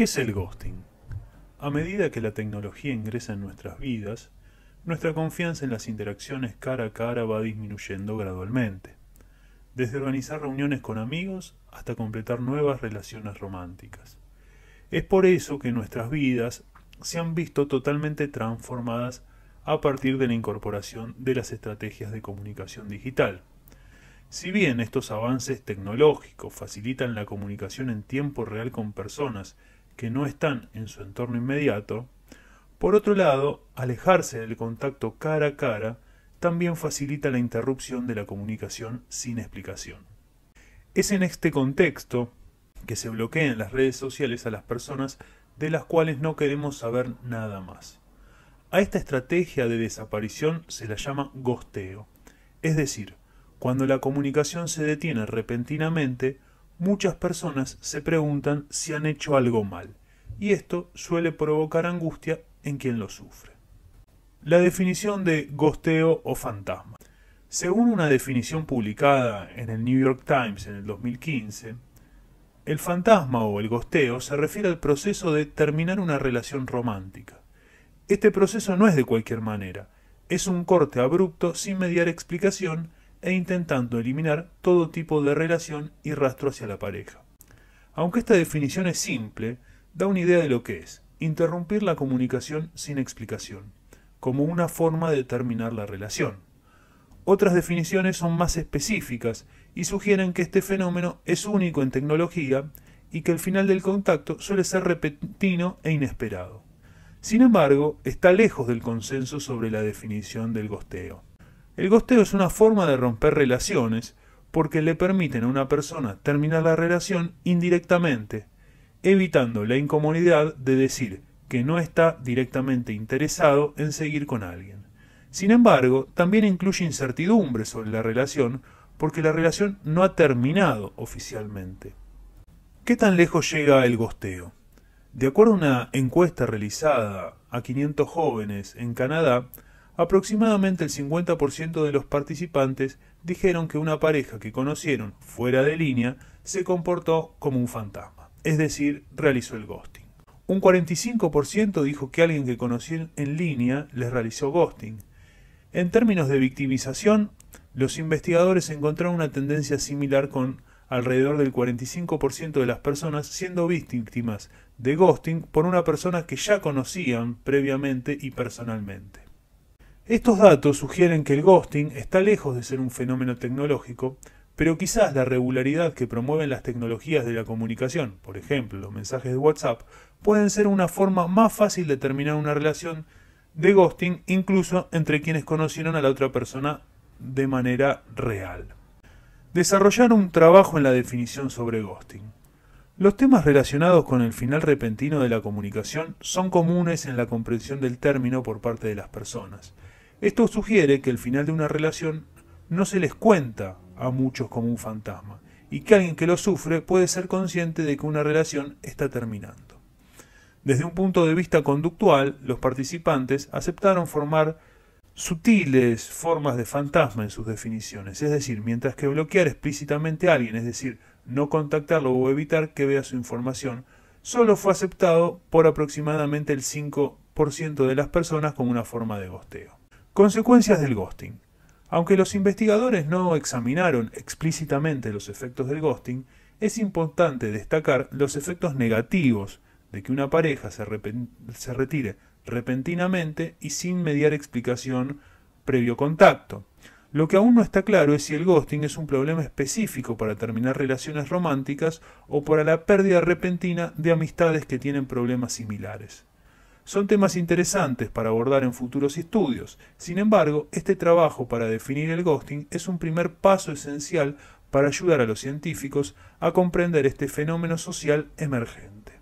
¿Qué es el ghosting? A medida que la tecnología ingresa en nuestras vidas, nuestra confianza en las interacciones cara a cara va disminuyendo gradualmente, desde organizar reuniones con amigos hasta completar nuevas relaciones románticas. Es por eso que nuestras vidas se han visto totalmente transformadas a partir de la incorporación de las estrategias de comunicación digital. Si bien estos avances tecnológicos facilitan la comunicación en tiempo real con personas que no están en su entorno inmediato, por otro lado, alejarse del contacto cara a cara también facilita la interrupción de la comunicación sin explicación. Es en este contexto que se bloquean las redes sociales a las personas de las cuales no queremos saber nada más. A esta estrategia de desaparición se la llama gosteo, es decir, cuando la comunicación se detiene repentinamente muchas personas se preguntan si han hecho algo mal, y esto suele provocar angustia en quien lo sufre. La definición de gosteo o fantasma. Según una definición publicada en el New York Times en el 2015, el fantasma o el gosteo se refiere al proceso de terminar una relación romántica. Este proceso no es de cualquier manera, es un corte abrupto sin mediar explicación e intentando eliminar todo tipo de relación y rastro hacia la pareja. Aunque esta definición es simple, da una idea de lo que es, interrumpir la comunicación sin explicación, como una forma de terminar la relación. Otras definiciones son más específicas y sugieren que este fenómeno es único en tecnología y que el final del contacto suele ser repentino e inesperado. Sin embargo, está lejos del consenso sobre la definición del gosteo. El gosteo es una forma de romper relaciones porque le permiten a una persona terminar la relación indirectamente, evitando la incomodidad de decir que no está directamente interesado en seguir con alguien. Sin embargo, también incluye incertidumbre sobre la relación porque la relación no ha terminado oficialmente. ¿Qué tan lejos llega el gosteo? De acuerdo a una encuesta realizada a 500 jóvenes en Canadá, Aproximadamente el 50% de los participantes dijeron que una pareja que conocieron fuera de línea se comportó como un fantasma, es decir, realizó el ghosting. Un 45% dijo que alguien que conocieron en línea les realizó ghosting. En términos de victimización, los investigadores encontraron una tendencia similar con alrededor del 45% de las personas siendo víctimas de ghosting por una persona que ya conocían previamente y personalmente. Estos datos sugieren que el ghosting está lejos de ser un fenómeno tecnológico, pero quizás la regularidad que promueven las tecnologías de la comunicación, por ejemplo, los mensajes de WhatsApp, pueden ser una forma más fácil de terminar una relación de ghosting incluso entre quienes conocieron a la otra persona de manera real. Desarrollar un trabajo en la definición sobre ghosting. Los temas relacionados con el final repentino de la comunicación son comunes en la comprensión del término por parte de las personas. Esto sugiere que el final de una relación no se les cuenta a muchos como un fantasma y que alguien que lo sufre puede ser consciente de que una relación está terminando. Desde un punto de vista conductual, los participantes aceptaron formar sutiles formas de fantasma en sus definiciones, es decir, mientras que bloquear explícitamente a alguien, es decir, no contactarlo o evitar que vea su información, solo fue aceptado por aproximadamente el 5% de las personas como una forma de gosteo. Consecuencias del ghosting. Aunque los investigadores no examinaron explícitamente los efectos del ghosting, es importante destacar los efectos negativos de que una pareja se, retire repentinamente y sin mediar explicación previo contacto. Lo que aún no está claro es si el ghosting es un problema específico para terminar relaciones románticas o para la pérdida repentina de amistades que tienen problemas similares. Son temas interesantes para abordar en futuros estudios. Sin embargo, este trabajo para definir el ghosting es un primer paso esencial para ayudar a los científicos a comprender este fenómeno social emergente.